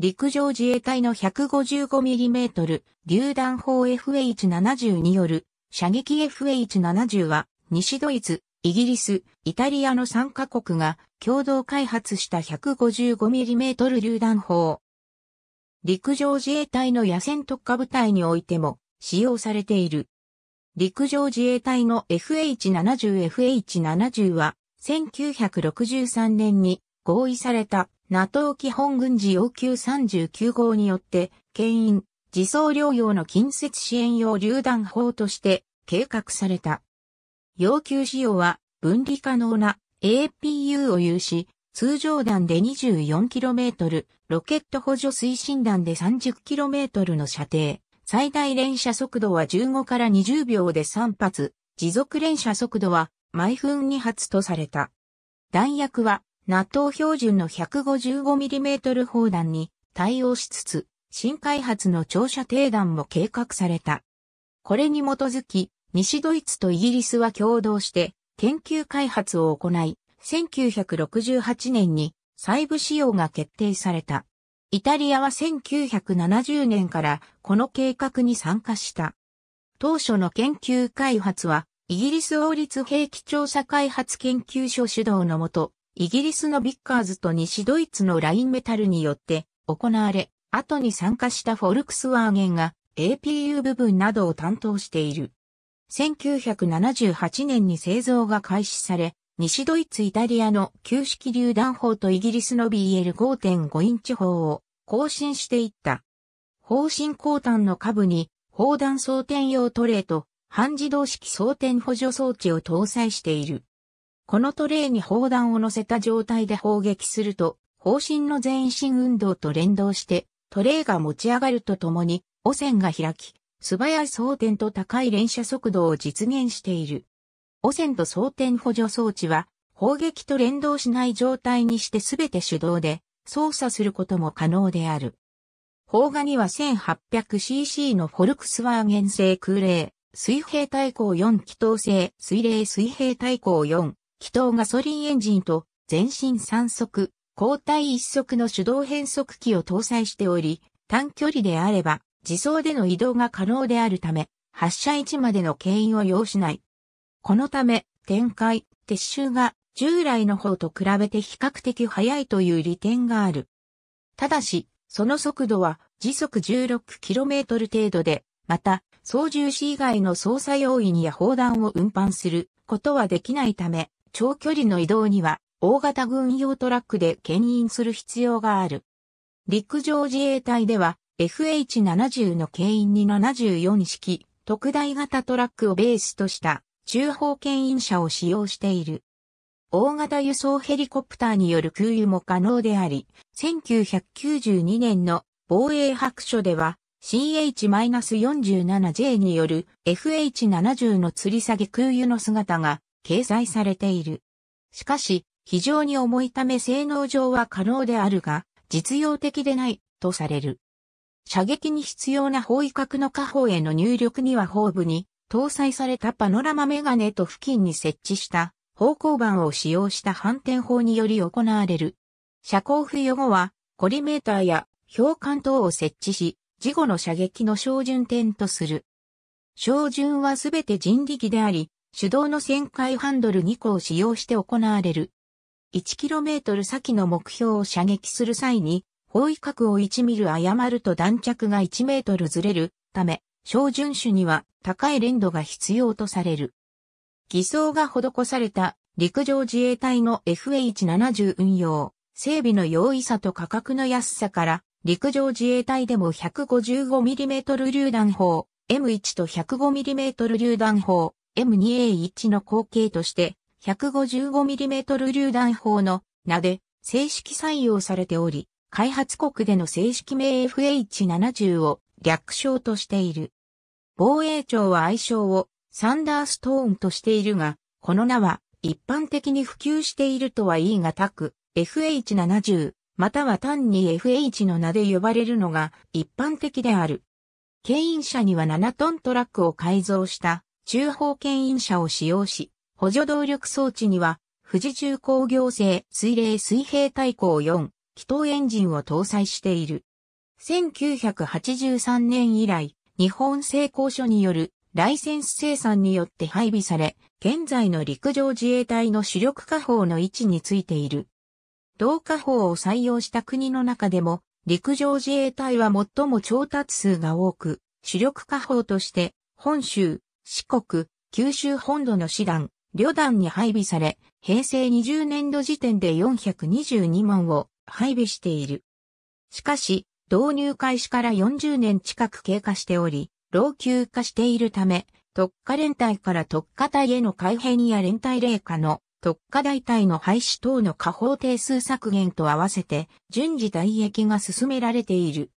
陸上自衛隊の 155mm 榴弾砲 FH-70 による射撃 FH-70 は西ドイツ、イギリス、イタリアの3カ国が共同開発した 155mm 榴弾砲。陸上自衛隊の野戦特化部隊においても使用されている。陸上自衛隊の FH-70FH-70 は1963年に合意された NATO 基本軍事要求39号によって、牽引、自走療養の近接支援用榴弾砲として計画された。要求使用は分離可能な APU を有し、通常弾で 24km、ロケット補助推進弾で 30km の射程、最大連射速度は15から20秒で3発、持続連射速度は毎分2発とされた。弾薬は納豆標準の 155mm 砲弾に対応しつつ、新開発の長射程弾も計画された。これに基づき、西ドイツとイギリスは共同して研究開発を行い、1968年に細部使用が決定された。イタリアは1970年からこの計画に参加した。当初の研究開発は、イギリス王立兵器調査開発研究所主導のもと、イギリスのビッカーズと西ドイツのラインメタルによって行われ、後に参加したフォルクスワーゲンが APU 部分などを担当している。1978年に製造が開始され、西ドイツイタリアの旧式榴弾砲とイギリスの BL5.5 インチ砲を更新していった。方針交換の下部に砲弾装填用トレーと半自動式装填補助装置を搭載している。このトレイに砲弾を乗せた状態で砲撃すると、砲身の前進運動と連動して、トレイが持ち上がるとともに、汚染が開き、素早い装填と高い連射速度を実現している。汚染と装填補助装置は、砲撃と連動しない状態にしてすべて手動で操作することも可能である。砲画には 1800cc のフォルクスワーゲン製空冷、水平対向4気筒製水冷水平対向4気筒ガソリンエンジンと全身3速、交代1速の手動変速機を搭載しており、短距離であれば自走での移動が可能であるため、発射位置までの牽引を要しない。このため、展開、撤収が従来の方と比べて比較的速いという利点がある。ただし、その速度は時速 16km 程度で、また、操縦士以外の操作要員や砲弾を運搬することはできないため、長距離の移動には大型軍用トラックで牽引する必要がある。陸上自衛隊では FH70 の牽引に74式特大型トラックをベースとした中方牽引車を使用している。大型輸送ヘリコプターによる空輸も可能であり、1992年の防衛白書では CH-47J による FH-70 の吊り下げ空輸の姿が掲載されている。しかし、非常に重いため性能上は可能であるが、実用的でないとされる。射撃に必要な方位角の下方への入力には方部に搭載されたパノラマメガネと付近に設置した方向板を使用した反転法により行われる。車高付与後はコリメーターや標管等を設置し、事後の射撃の照準点とする。照準はすべて人力であり、手動の旋回ハンドル2個を使用して行われる。1km 先の目標を射撃する際に、方位角を1ミリ誤ると弾着が1メートルずれるため、小順守には高い連度が必要とされる。偽装が施された陸上自衛隊の FH70 運用、整備の容易さと価格の安さから、陸上自衛隊でも 155mm 榴弾砲、M1 と 105mm 榴弾砲、M2A1 の後継として 155mm 榴弾砲の名で正式採用されており、開発国での正式名 FH70 を略称としている。防衛庁は愛称をサンダーストーンとしているが、この名は一般的に普及しているとは言い難く、FH70 または単に FH の名で呼ばれるのが一般的である。牽引車には7トントラックを改造した中方牽引車を使用し、補助動力装置には、富士重工業製水冷水平対向4、気筒エンジンを搭載している。1983年以来、日本製鋼所によるライセンス生産によって配備され、現在の陸上自衛隊の主力火砲の位置についている。同火砲を採用した国の中でも、陸上自衛隊は最も調達数が多く、主力火砲として、本州、四国、九州本土の師団、旅団に配備され、平成20年度時点で422万を配備している。しかし、導入開始から40年近く経過しており、老朽化しているため、特化連隊から特化隊への改変や連隊霊下の特化大隊の廃止等の下方定数削減と合わせて順次退役が進められている。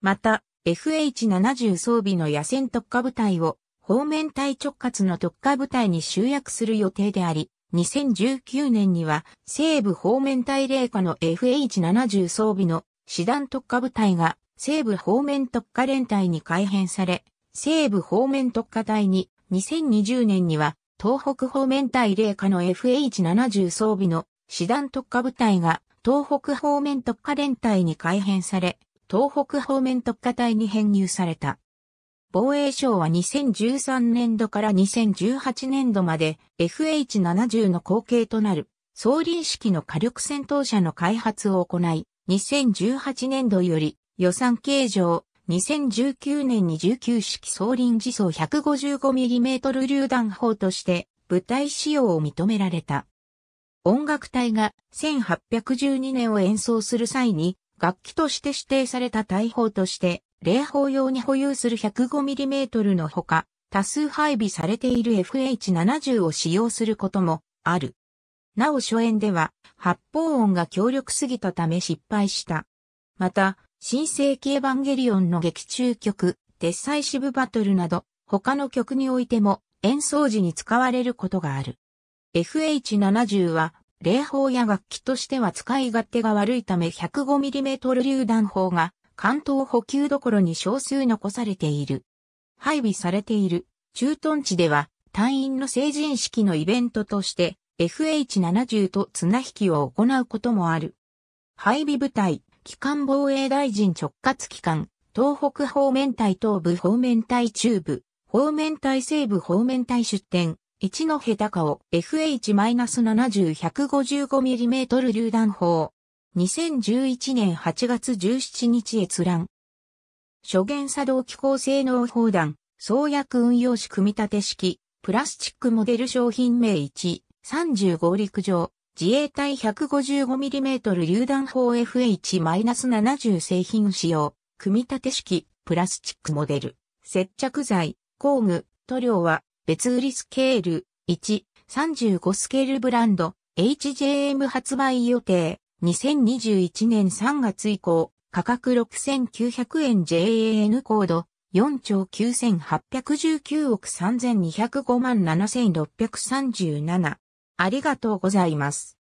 また、FH70 装備の野戦特化部隊を方面隊直轄の特化部隊に集約する予定であり、2019年には西部方面隊霊下の FH70 装備の師団特化部隊が西部方面特化連隊に改編され、西部方面特化隊に2020年には東北方面隊霊下の FH70 装備の師団特化部隊が東北方面特化連隊に改編され、東北方面特化隊に編入された。防衛省は2013年度から2018年度まで FH70 の後継となる総輪式の火力戦闘車の開発を行い、2018年度より予算計上、2019年に19式総輪自走 155mm 榴弾砲として部隊使用を認められた。音楽隊が1812年を演奏する際に楽器として指定された大砲として霊砲用に保有する 105mm のほか、多数配備されている FH70 を使用することもある。なお初演では発砲音が強力すぎたため失敗した。また、新世紀エヴァンゲリオンの劇中曲、鉄イ支部バトルなど、他の曲においても演奏時に使われることがある。FH70 は、霊砲や楽器としては使い勝手が悪いため 105mm 榴弾砲が関東補給どころに少数残されている。配備されている駐屯地では隊員の成人式のイベントとして FH70 と綱引きを行うこともある。配備部隊、機関防衛大臣直轄機関、東北方面隊東部方面隊中部、方面隊西部方面隊出展、一戸高を FH-70-155mm 榴弾砲、2011年8月17日閲覧。諸元作動機構性能砲弾、創薬運用式組み立て式、プラスチックモデル商品名1、35陸上、自衛隊 155mm 榴弾砲 FH-70 製品使用、組み立て式、プラスチックモデル、接着剤、工具、塗料は、別売りスケール、1、35スケールブランド、HJM 発売予定。2021年3月以降、価格6900円 JAN コード4兆9819億3205万7637。ありがとうございます。